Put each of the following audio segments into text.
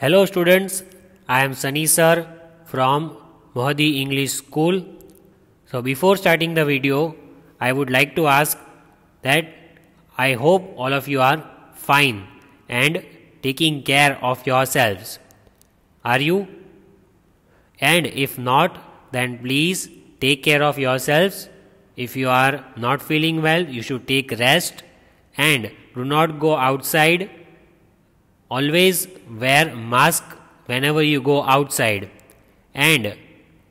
Hello students, I am Sunny sir from Mohadi English School. So before starting the video, I would like to ask that I hope all of you are fine and taking care of yourselves. Are you? And if not, then please take care of yourselves. If you are not feeling well, you should take rest and do not go outside always wear mask whenever you go outside and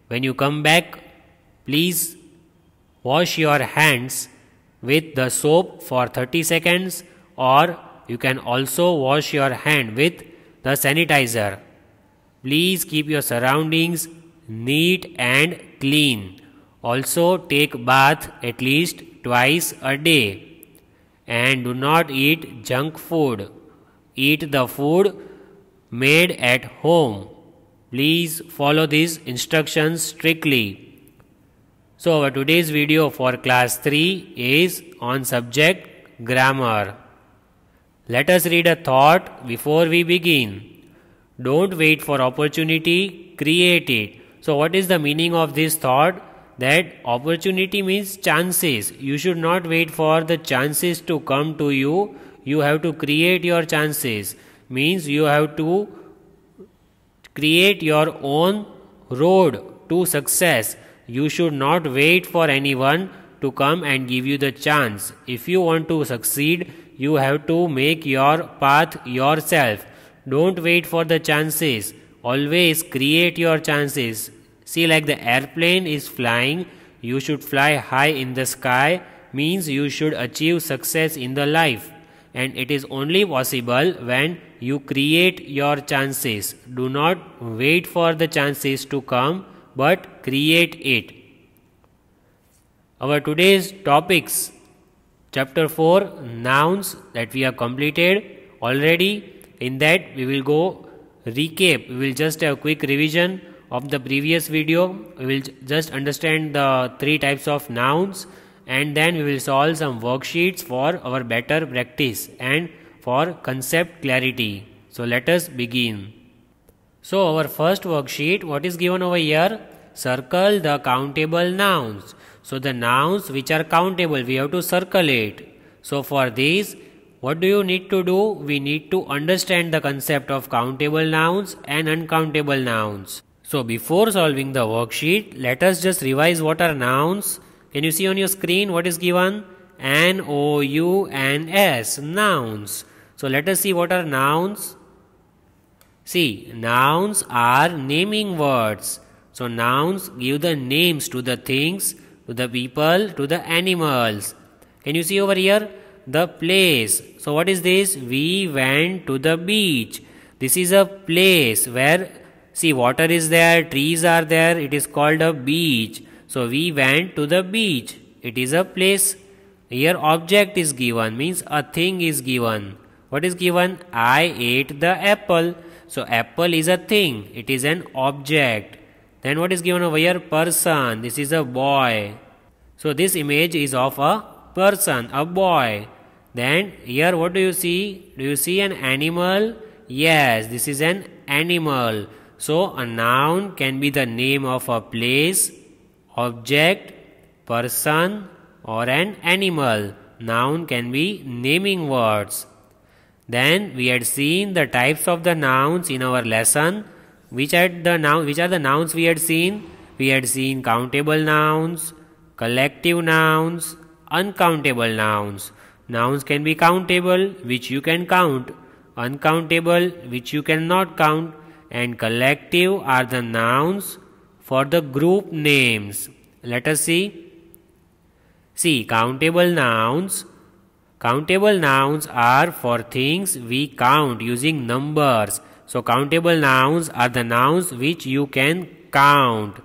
when you come back please wash your hands with the soap for 30 seconds or you can also wash your hand with the sanitizer please keep your surroundings neat and clean also take bath at least twice a day and do not eat junk food eat the food made at home. Please follow these instructions strictly. So our today's video for class 3 is on subject grammar. Let us read a thought before we begin. Don't wait for opportunity, create it. So what is the meaning of this thought? That opportunity means chances. You should not wait for the chances to come to you you have to create your chances means you have to create your own road to success you should not wait for anyone to come and give you the chance if you want to succeed you have to make your path yourself don't wait for the chances always create your chances see like the airplane is flying you should fly high in the sky means you should achieve success in the life and it is only possible when you create your chances. Do not wait for the chances to come but create it. Our today's topics chapter 4 nouns that we have completed already. In that we will go recap. We will just have quick revision of the previous video. We will just understand the three types of nouns and then we will solve some worksheets for our better practice and for concept clarity. So let us begin. So our first worksheet, what is given over here? Circle the countable nouns. So the nouns which are countable, we have to circle it. So for this, what do you need to do? We need to understand the concept of countable nouns and uncountable nouns. So before solving the worksheet, let us just revise what are nouns can you see on your screen what is given? N, O, U, N, S, nouns. So let us see what are nouns. See, nouns are naming words. So nouns give the names to the things, to the people, to the animals. Can you see over here? The place. So what is this? We went to the beach. This is a place where, see, water is there, trees are there. It is called a beach. So we went to the beach. It is a place. Here object is given means a thing is given. What is given? I ate the apple. So apple is a thing. It is an object. Then what is given over here? Person. This is a boy. So this image is of a person, a boy. Then here what do you see? Do you see an animal? Yes, this is an animal. So a noun can be the name of a place, object, person, or an animal. Noun can be naming words. Then we had seen the types of the nouns in our lesson. Which are the noun, which are the nouns we had seen? We had seen countable nouns, collective nouns, uncountable nouns. Nouns can be countable, which you can count, uncountable, which you cannot count, and collective are the nouns for the group names. Let us see. See, countable nouns. Countable nouns are for things we count using numbers. So, countable nouns are the nouns which you can count.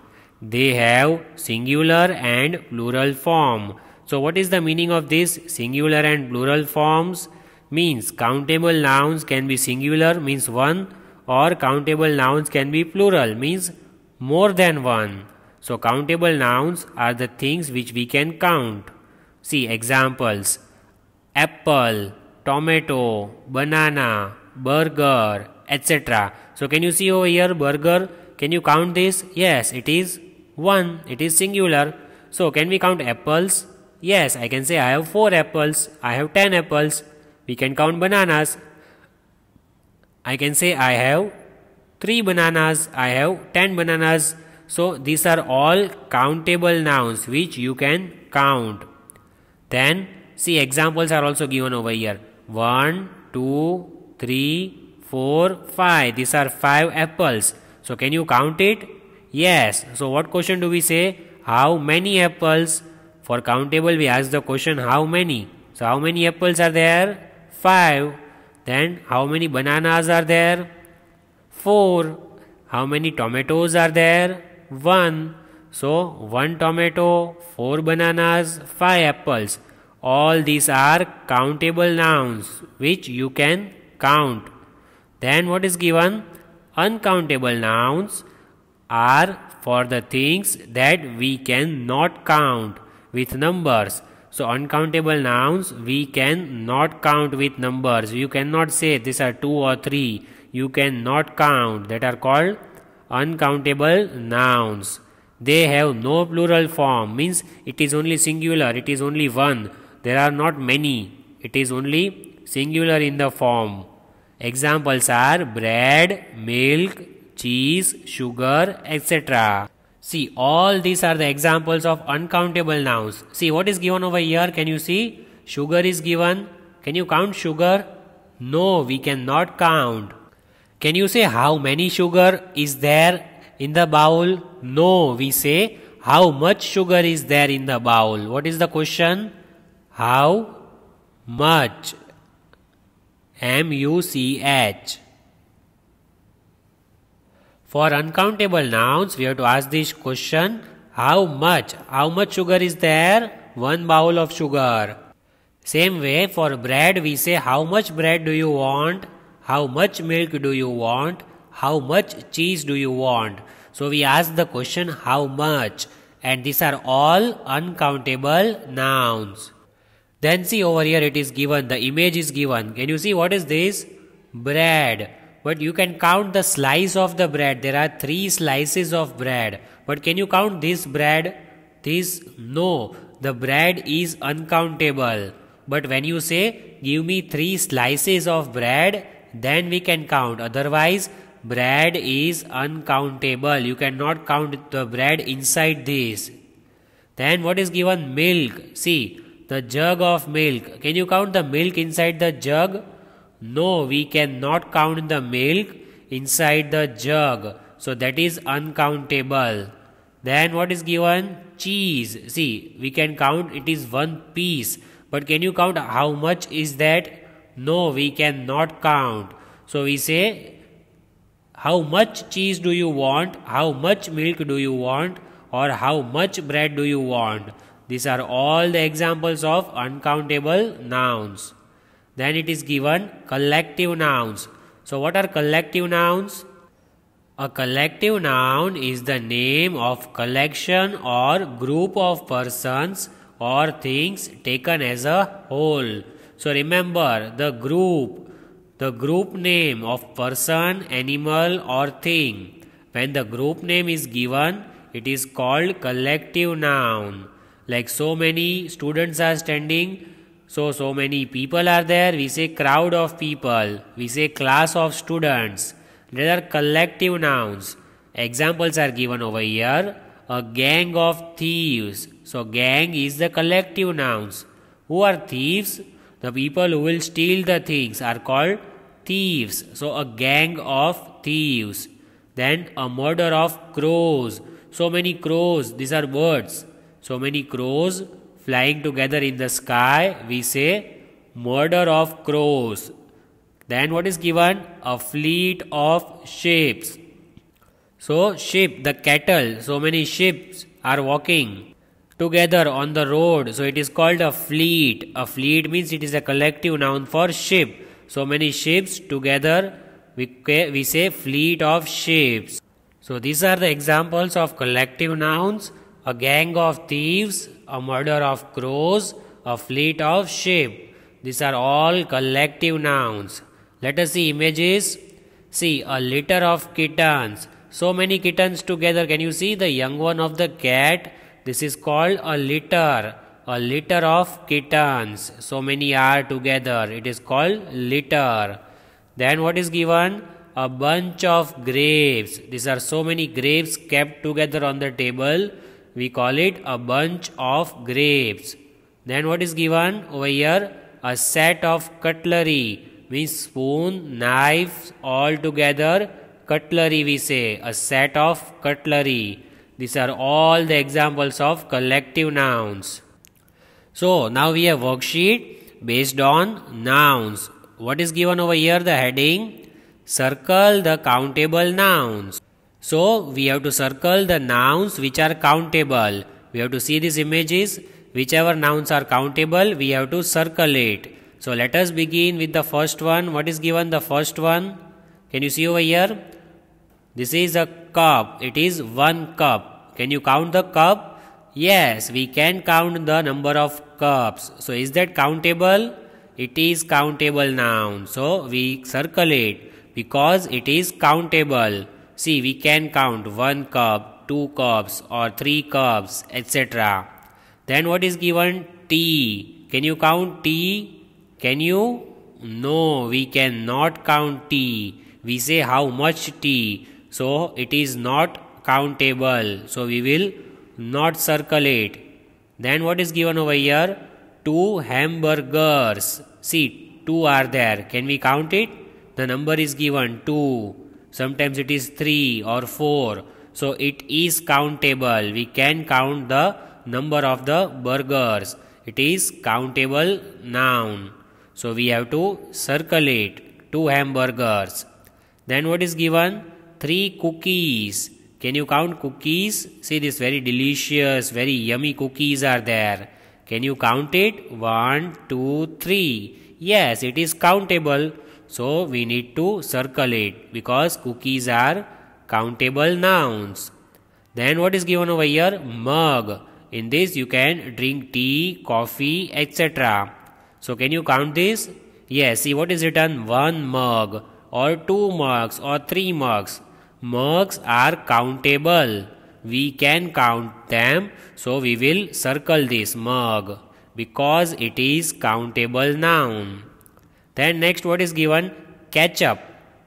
They have singular and plural form. So, what is the meaning of this singular and plural forms? Means countable nouns can be singular means one or countable nouns can be plural means more than one. So countable nouns are the things which we can count. See examples apple, tomato, banana, burger, etc. So can you see over here burger? Can you count this? Yes, it is one. It is singular. So can we count apples? Yes, I can say I have four apples. I have ten apples. We can count bananas. I can say I have 3 bananas, I have 10 bananas. So these are all countable nouns which you can count. Then see examples are also given over here. 1, 2, 3, 4, 5. These are 5 apples. So can you count it? Yes. So what question do we say? How many apples? For countable we ask the question how many. So how many apples are there? 5. Then how many bananas are there? 4. How many tomatoes are there? 1. So 1 tomato, 4 bananas, 5 apples. All these are countable nouns which you can count. Then what is given? Uncountable nouns are for the things that we cannot count with numbers. So uncountable nouns we can not count with numbers. You cannot say these are two or three you cannot count that are called uncountable nouns. They have no plural form means it is only singular, it is only one. There are not many, it is only singular in the form. Examples are bread, milk, cheese, sugar, etc. See, all these are the examples of uncountable nouns. See, what is given over here? Can you see? Sugar is given. Can you count sugar? No, we cannot count. Can you say how many sugar is there in the bowl? No, we say how much sugar is there in the bowl. What is the question? How much? M U C H. For uncountable nouns, we have to ask this question how much? How much sugar is there? One bowl of sugar. Same way for bread, we say how much bread do you want? how much milk do you want how much cheese do you want so we ask the question how much and these are all uncountable nouns then see over here it is given the image is given can you see what is this bread but you can count the slice of the bread there are three slices of bread but can you count this bread this no the bread is uncountable but when you say give me three slices of bread then we can count otherwise bread is uncountable you cannot count the bread inside this then what is given milk see the jug of milk can you count the milk inside the jug no we cannot count the milk inside the jug so that is uncountable then what is given cheese see we can count it is one piece but can you count how much is that no, we cannot count. So we say, how much cheese do you want? How much milk do you want? Or how much bread do you want? These are all the examples of uncountable nouns. Then it is given collective nouns. So what are collective nouns? A collective noun is the name of collection or group of persons or things taken as a whole. So remember the group, the group name of person, animal or thing. When the group name is given, it is called collective noun. Like so many students are standing, so so many people are there, we say crowd of people, we say class of students. These are collective nouns. Examples are given over here. A gang of thieves. So gang is the collective nouns. Who are thieves? The people who will steal the things are called thieves. So, a gang of thieves. Then, a murder of crows. So many crows, these are birds. So many crows flying together in the sky, we say murder of crows. Then, what is given? A fleet of ships. So, ship, the cattle, so many ships are walking together on the road. So it is called a fleet. A fleet means it is a collective noun for ship. So many ships together, we, we say fleet of ships. So these are the examples of collective nouns a gang of thieves, a murder of crows, a fleet of sheep. These are all collective nouns. Let us see images. See, a litter of kittens. So many kittens together. Can you see the young one of the cat? This is called a litter. A litter of kittens. So many are together. It is called litter. Then what is given? A bunch of grapes. These are so many grapes kept together on the table. We call it a bunch of grapes. Then what is given over here? A set of cutlery means spoon, knives all together. Cutlery we say. A set of cutlery. These are all the examples of collective nouns. So now we have worksheet based on nouns. What is given over here? The heading circle the countable nouns. So we have to circle the nouns which are countable. We have to see these images. Whichever nouns are countable, we have to circle it. So let us begin with the first one. What is given the first one? Can you see over here? This is a cup. It is one cup. Can you count the cup? Yes, we can count the number of cups. So is that countable? It is countable noun. So we circle it because it is countable. See, we can count one cup, two cups or three cups, etc. Then what is given? Tea. Can you count tea? Can you? No, we cannot count tea. We say how much tea. So it is not countable. So we will not circle it. Then what is given over here? Two hamburgers. See, two are there. Can we count it? The number is given two. Sometimes it is three or four. So it is countable. We can count the number of the burgers. It is countable noun. So we have to circle it. Two hamburgers. Then what is given? three cookies. Can you count cookies? See this very delicious, very yummy cookies are there. Can you count it? One, two, three. Yes, it is countable. So we need to circle it because cookies are countable nouns. Then what is given over here? Mug. In this you can drink tea, coffee, etc. So can you count this? Yes, see what is written? One mug or two mugs or three mugs. Mugs are countable. We can count them. So we will circle this mug because it is countable noun. Then next what is given? Ketchup.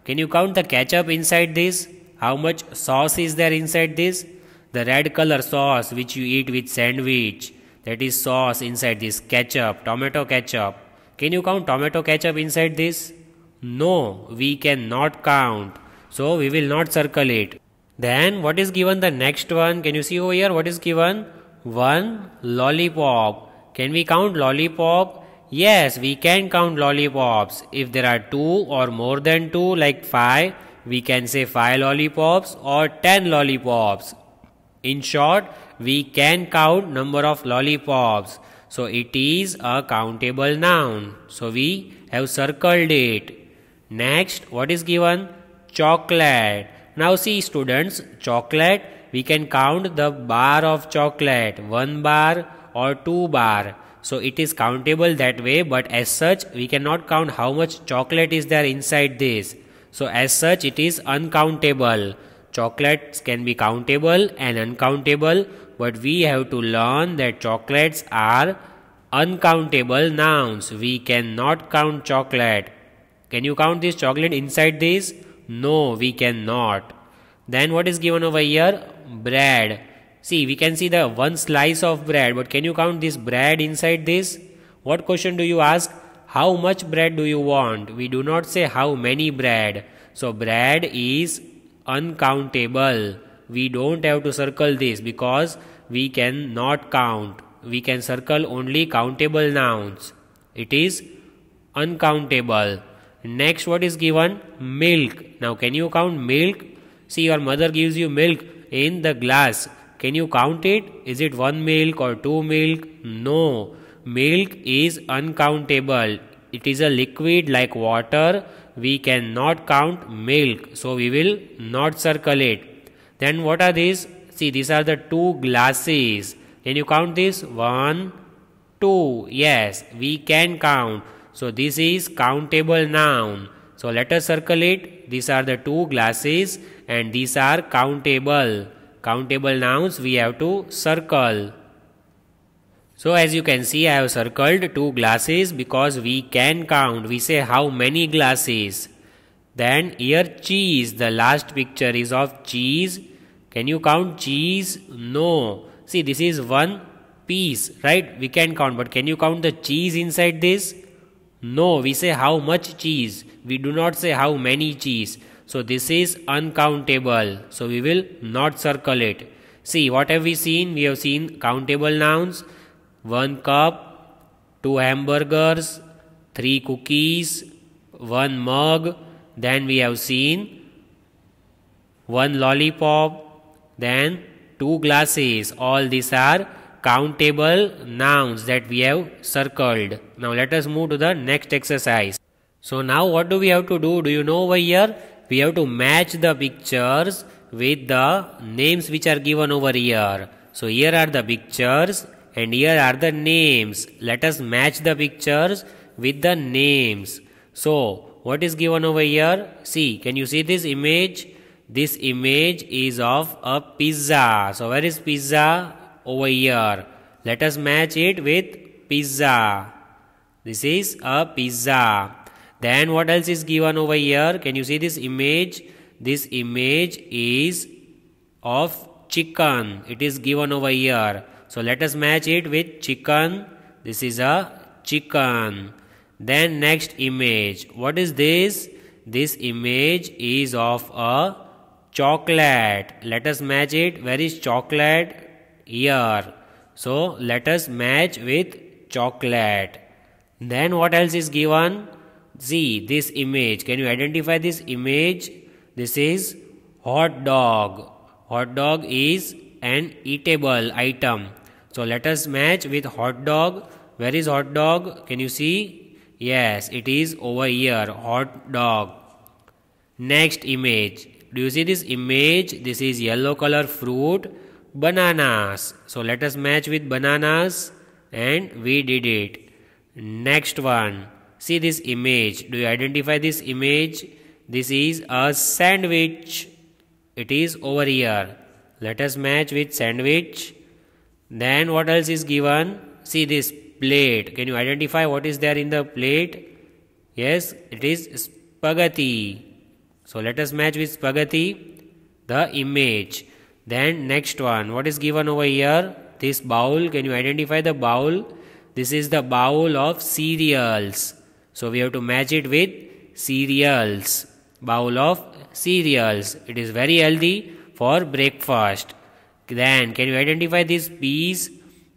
Can you count the ketchup inside this? How much sauce is there inside this? The red color sauce which you eat with sandwich. That is sauce inside this ketchup, tomato ketchup. Can you count tomato ketchup inside this? No, we cannot count. So we will not circle it. Then what is given the next one? Can you see over here what is given? One lollipop. Can we count lollipop? Yes, we can count lollipops. If there are two or more than two like five, we can say five lollipops or ten lollipops. In short, we can count number of lollipops. So it is a countable noun. So we have circled it. Next, what is given? chocolate. Now see students, chocolate, we can count the bar of chocolate, one bar or two bar. So it is countable that way, but as such, we cannot count how much chocolate is there inside this. So as such, it is uncountable. Chocolates can be countable and uncountable, but we have to learn that chocolates are uncountable nouns. We cannot count chocolate. Can you count this chocolate inside this? No, we cannot. Then what is given over here? Bread. See, we can see the one slice of bread, but can you count this bread inside this? What question do you ask? How much bread do you want? We do not say how many bread. So bread is uncountable. We don't have to circle this because we can not count. We can circle only countable nouns. It is uncountable. Next, what is given? Milk. Now, can you count milk? See, your mother gives you milk in the glass. Can you count it? Is it one milk or two milk? No. Milk is uncountable. It is a liquid like water. We cannot count milk. So, we will not circle it. Then, what are these? See, these are the two glasses. Can you count this? One, two. Yes, we can count so this is countable noun. So let us circle it. These are the two glasses and these are countable. Countable nouns we have to circle. So as you can see I have circled two glasses because we can count. We say how many glasses. Then here cheese. The last picture is of cheese. Can you count cheese? No. See this is one piece right. We can count but can you count the cheese inside this? No, we say how much cheese. We do not say how many cheese. So this is uncountable. So we will not circle it. See, what have we seen? We have seen countable nouns. One cup, two hamburgers, three cookies, one mug. Then we have seen one lollipop, then two glasses. All these are countable nouns that we have circled. Now let us move to the next exercise. So now what do we have to do? Do you know over here? We have to match the pictures with the names which are given over here. So here are the pictures and here are the names. Let us match the pictures with the names. So what is given over here? See, can you see this image? This image is of a pizza. So where is pizza? over here. Let us match it with pizza. This is a pizza. Then what else is given over here? Can you see this image? This image is of chicken. It is given over here. So let us match it with chicken. This is a chicken. Then next image. What is this? This image is of a chocolate. Let us match it. Where is chocolate? ear. So let us match with chocolate. Then what else is given? See this image. Can you identify this image? This is hot dog. Hot dog is an eatable item. So let us match with hot dog. Where is hot dog? Can you see? Yes, it is over here. Hot dog. Next image. Do you see this image? This is yellow color fruit bananas. So let us match with bananas and we did it. Next one. See this image. Do you identify this image? This is a sandwich. It is over here. Let us match with sandwich. Then what else is given? See this plate. Can you identify what is there in the plate? Yes, it is spaghetti. So let us match with spaghetti the image. Then next one, what is given over here? This bowl, can you identify the bowl? This is the bowl of cereals. So we have to match it with cereals. Bowl of cereals. It is very healthy for breakfast. Then can you identify this piece?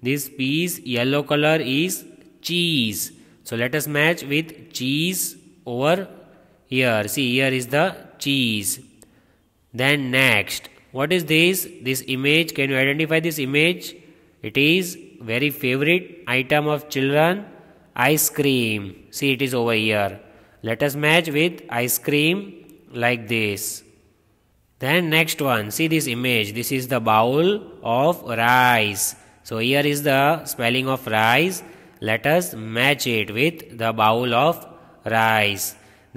This piece, yellow color is cheese. So let us match with cheese over here. See here is the cheese. Then next what is this this image can you identify this image it is very favorite item of children ice cream see it is over here let us match with ice cream like this then next one see this image this is the bowl of rice so here is the spelling of rice let us match it with the bowl of rice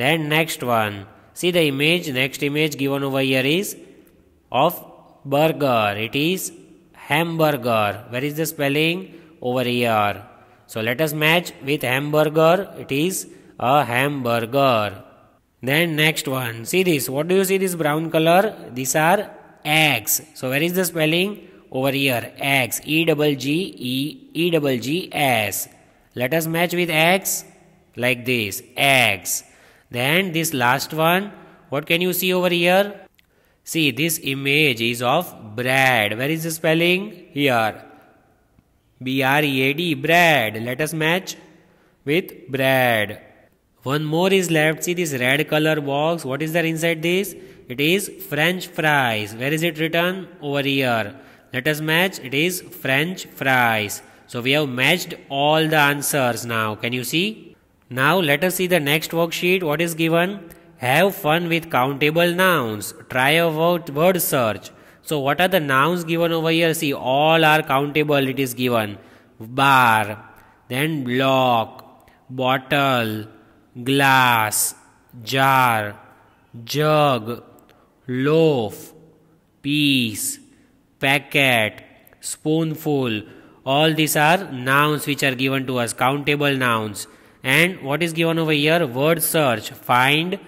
then next one see the image next image given over here is of burger. It is hamburger. Where is the spelling? Over here. So let us match with hamburger. It is a hamburger. Then next one. See this. What do you see this brown color? These are eggs. So where is the spelling? Over here. Eggs. E double G E E double G S. Let us match with eggs like this. Eggs. Then this last one. What can you see over here? See, this image is of bread. Where is the spelling? Here. B R E A D, bread. Let us match with bread. One more is left. See this red color box. What is there inside this? It is French fries. Where is it written? Over here. Let us match. It is French fries. So we have matched all the answers now. Can you see? Now let us see the next worksheet. What is given? Have fun with countable nouns. Try a word, search. So what are the nouns given over here? See, all are countable. It is given. Bar, then block, bottle, glass, jar, jug, loaf, piece, packet, spoonful. All these are nouns which are given to us, countable nouns. And what is given over here? Word search. Find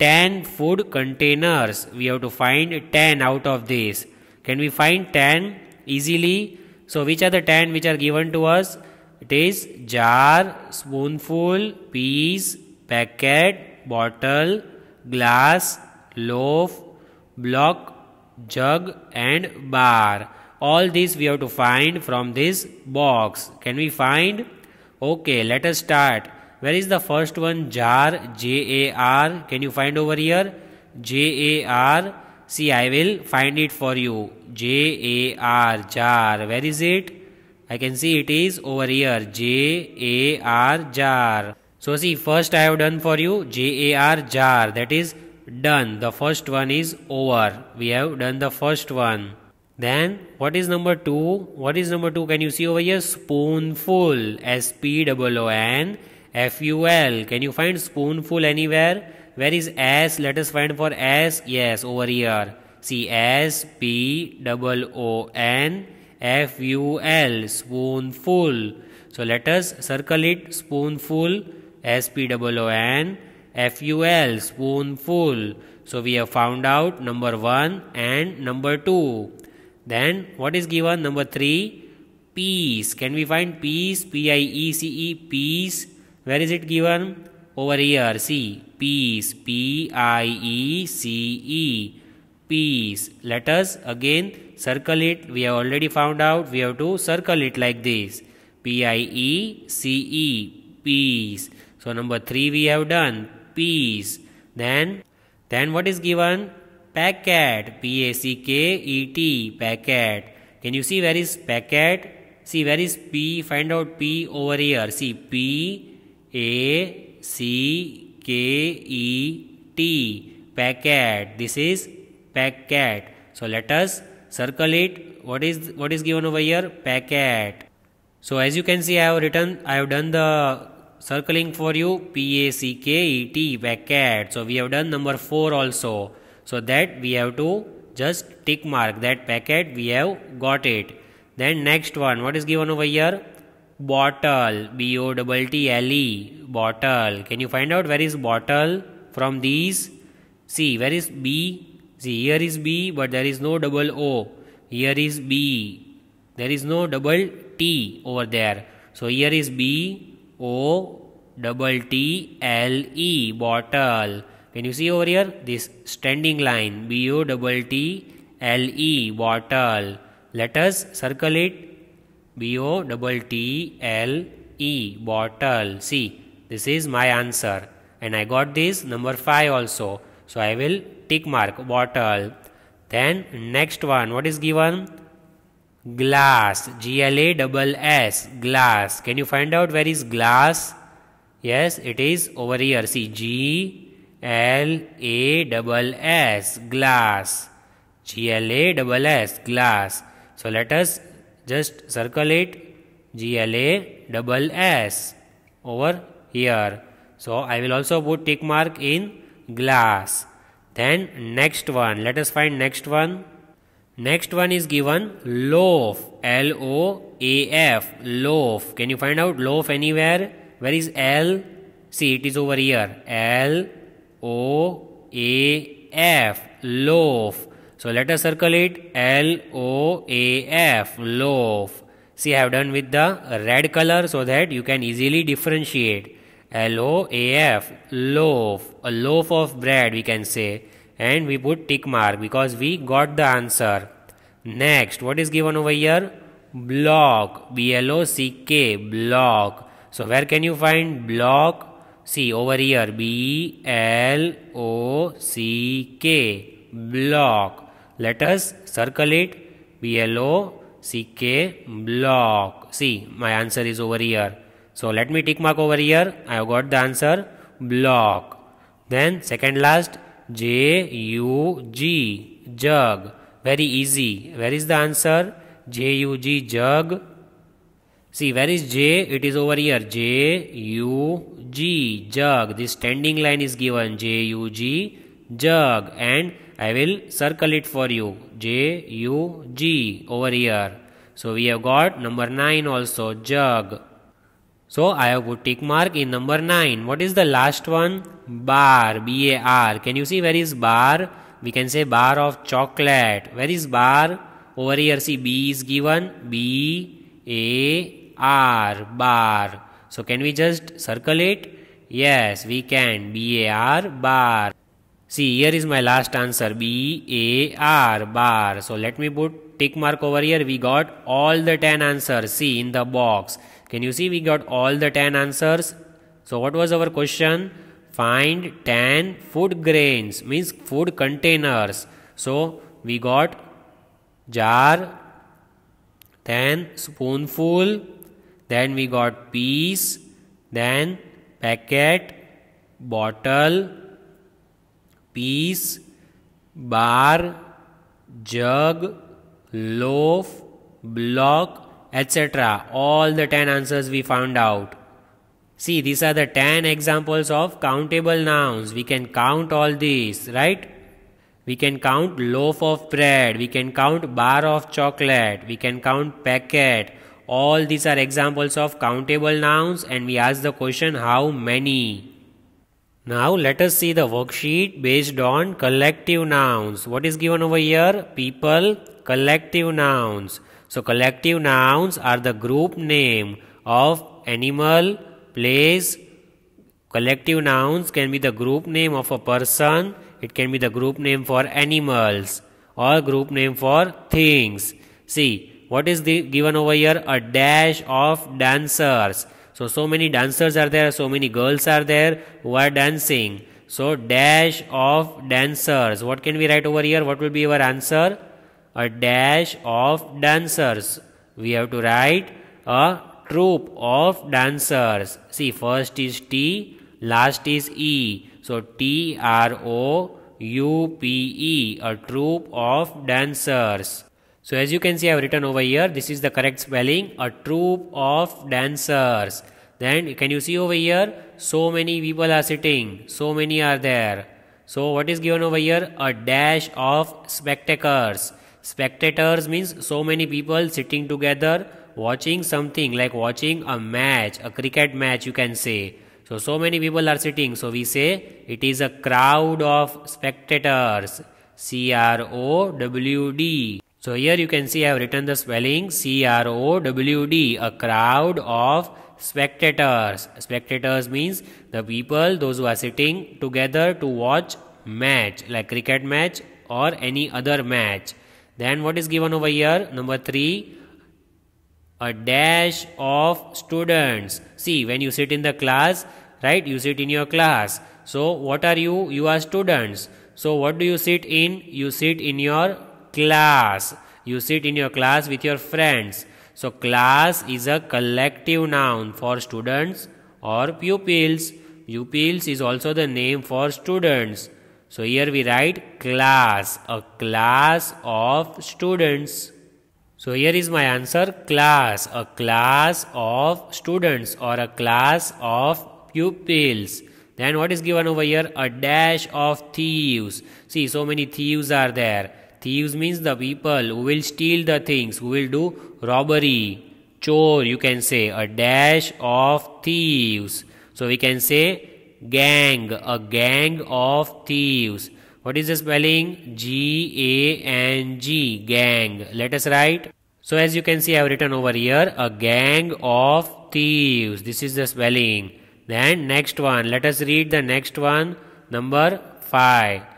10 food containers. We have to find 10 out of these. Can we find 10 easily? So which are the 10 which are given to us? It is jar, spoonful, piece, packet, bottle, glass, loaf, block, jug and bar. All these we have to find from this box. Can we find? Okay, let us start. Where is the first one? Jar, J A R. Can you find over here? J A R. See, I will find it for you. J A R, jar. Where is it? I can see it is over here. J A R, jar. So, see, first I have done for you J A R, jar. That is done. The first one is over. We have done the first one. Then what is number 2? What is number 2? Can you see over here? Spoonful. S P O O N F U L. Can you find spoonful anywhere? Where is S? Let us find for S. Yes, over here. See S P double O N F U L. Spoonful. So let us circle it. Spoonful. S P double O N F U L. Spoonful. So we have found out number one and number two. Then what is given? Number three. Peace. Can we find peace? P I E C E. Peace. peace where is it given? Over here, see, peace, P I E C E, peace. Let us again circle it. We have already found out. We have to circle it like this P I E C E, peace. So, number 3 we have done, peace. Then, then what is given? Packet, P A C K E T, packet. Can you see where is packet? See where is P? Find out P over here. See P a C K E T packet. This is packet. So let us circle it. What is what is given over here? Packet. So as you can see, I have written, I have done the circling for you. P A C K E T packet. So we have done number four also. So that we have to just tick mark that packet. We have got it. Then next one, what is given over here? bottle b o double t l e bottle can you find out where is bottle from these see where is b see here is b but there is no double o here is b there is no double t over there so here is b o double t l e bottle can you see over here this standing line b o double t l e bottle let us circle it T L E bottle. See, this is my answer. And I got this number 5 also. So I will tick mark bottle. Then next one, what is given? Glass. G L A double S. Glass. Can you find out where is glass? Yes, it is over here. See, G L A double S. Glass. G L A double S. Glass. So let us just circle it GLA double S over here. So I will also put tick mark in glass. Then next one, let us find next one. Next one is given loaf, L-O-A-F, loaf. Can you find out loaf anywhere? Where is L? See, it is over here. L-O-A-F, loaf. So let us circle it L O A F loaf. See, I have done with the red color so that you can easily differentiate. L O A F loaf, a loaf of bread, we can say. And we put tick mark because we got the answer. Next, what is given over here? Block, B L O C K, block. So where can you find block? See over here B L O C K block let us circle it B-L-O-C-K block see my answer is over here so let me tick mark over here I have got the answer block then second last J-U-G jug very easy where is the answer J-U-G jug see where is J it is over here J-U-G jug this standing line is given J-U-G jug and I will circle it for you J U G over here. So we have got number 9 also jug. So I have put tick mark in number 9. What is the last one? Bar B A R. Can you see where is bar? We can say bar of chocolate. Where is bar? Over here see B is given B A R bar. So can we just circle it? Yes, we can. B A R bar. See, here is my last answer B A R bar. So let me put tick mark over here. We got all the 10 answers. See in the box. Can you see we got all the 10 answers? So what was our question? Find 10 food grains means food containers. So we got jar, then spoonful, then we got piece, then packet, bottle, Piece, bar, jug, loaf, block, etc. All the 10 answers we found out. See, these are the 10 examples of countable nouns. We can count all these, right? We can count loaf of bread, we can count bar of chocolate, we can count packet. All these are examples of countable nouns and we ask the question how many. Now let us see the worksheet based on collective nouns. What is given over here? People, collective nouns. So collective nouns are the group name of animal, place. Collective nouns can be the group name of a person. It can be the group name for animals or group name for things. See, what is the given over here? A dash of dancers. So, so many dancers are there, so many girls are there who are dancing. So, dash of dancers. What can we write over here? What will be our answer? A dash of dancers. We have to write a troop of dancers. See, first is T, last is E. So, T R O U P E, a troop of dancers. So as you can see I have written over here this is the correct spelling a troop of dancers. Then can you see over here so many people are sitting so many are there. So what is given over here a dash of spectators. Spectators means so many people sitting together watching something like watching a match a cricket match you can say. So so many people are sitting so we say it is a crowd of spectators. C R O W D so here you can see I have written the spelling C-R-O-W-D, a crowd of spectators. Spectators means the people, those who are sitting together to watch match, like cricket match or any other match. Then what is given over here? Number three, a dash of students. See, when you sit in the class, right, you sit in your class. So what are you? You are students. So what do you sit in? You sit in your class. You sit in your class with your friends. So class is a collective noun for students or pupils. Pupils is also the name for students. So here we write class, a class of students. So here is my answer class, a class of students or a class of pupils. Then what is given over here? A dash of thieves. See, so many thieves are there. Thieves means the people who will steal the things, who will do robbery. Chore, you can say, a dash of thieves. So we can say gang, a gang of thieves. What is the spelling? G A N G, gang. Let us write. So as you can see, I have written over here, a gang of thieves. This is the spelling. Then next one, let us read the next one, number 5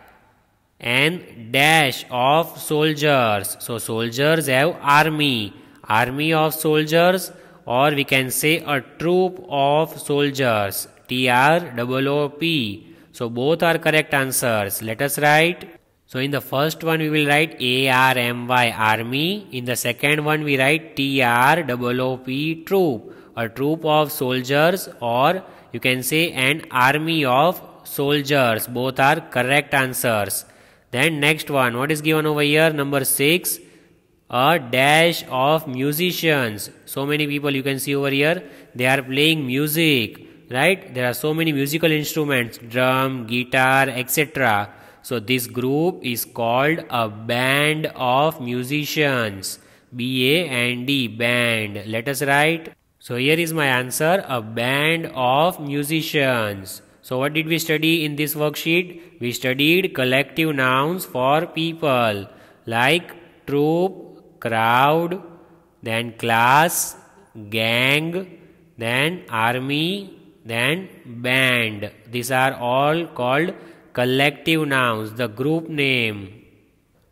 and dash of soldiers. So soldiers have army, army of soldiers or we can say a troop of soldiers. T-R-O-O-P. So both are correct answers. Let us write. So in the first one we will write A-R-M-Y army. In the second one we write T-R-O-O-P troop. A troop of soldiers or you can say an army of soldiers. Both are correct answers. Then next one, what is given over here? Number 6, a dash of musicians. So many people you can see over here, they are playing music, right? There are so many musical instruments, drum, guitar, etc. So this group is called a band of musicians. B-A-N-D, band. Let us write. So here is my answer, a band of musicians. So what did we study in this worksheet? We studied collective nouns for people like troop, crowd, then class, gang, then army, then band. These are all called collective nouns, the group name.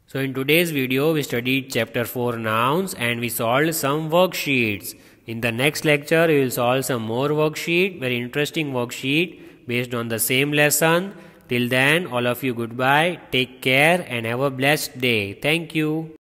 So in today's video, we studied chapter 4 nouns and we solved some worksheets. In the next lecture, we will solve some more worksheet, very interesting worksheet based on the same lesson. Till then, all of you goodbye, take care and have a blessed day. Thank you.